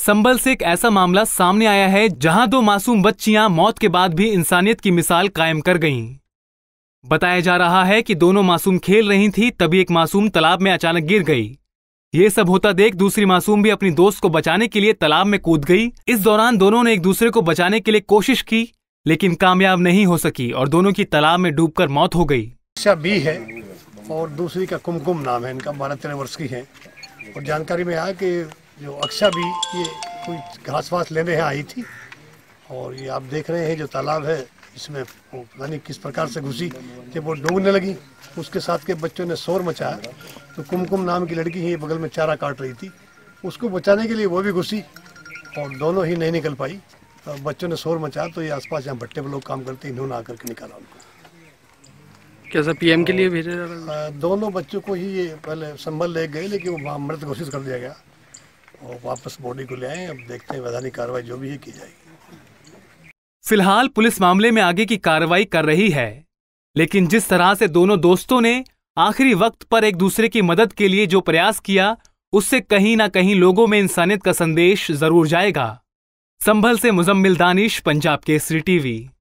संबल से एक ऐसा मामला सामने आया है जहां दो मासूम बच्चियां मौत के बाद भी इंसानियत की मिसाल कायम कर गईं। बताया जा रहा है कि दोनों मासूम खेल रही थी तभी एक मासूम तालाब में अचानक गिर गई ये सब होता देख दूसरी मासूम भी अपनी दोस्त को बचाने के लिए तालाब में कूद गई इस दौरान दोनों ने एक दूसरे को बचाने के लिए कोशिश की लेकिन कामयाब नहीं हो सकी और दोनों की तालाब में डूबकर मौत हो गई बी है और दूसरी का कुमकुम नाम है इनका बारह तेरह वर्ष की है और जानकारी में आया कि जो अक्षा भी ये कोई घास वास लेने आई थी और ये आप देख रहे हैं जो तालाब है इसमें पता नहीं किस प्रकार से घुसी जब वो डूबने लगी उसके साथ के बच्चों ने शोर मचाया तो कुमकुम नाम की लड़की ही बगल में चारा काट रही थी उसको बचाने के लिए वो भी घुसी और दोनों ही नहीं निकल पाई तो बच्चों ने शोर मचाया तो ये आसपास यहाँ भट्टे पर लोग काम करते इन्होंने आकर के निकाला उनको कैसा पीएम के लिए भेजा दोनों बच्चों को ही ये पहले संभल ले गए लेकिन वो मृत घोषित कर दिया गया और वापस बॉडी को ले आए अब देखते हैं वैधानिक कार्रवाई जो भी है की जाएगी फिलहाल पुलिस मामले में आगे की कार्रवाई कर रही है लेकिन जिस तरह से दोनों दोस्तों ने आखिरी वक्त पर एक दूसरे की मदद के लिए जो प्रयास किया उससे कहीं ना कहीं लोगों में इंसानियत का संदेश जरूर जाएगा संभल से मुजम्मिल दानिश पंजाब केसरी टीवी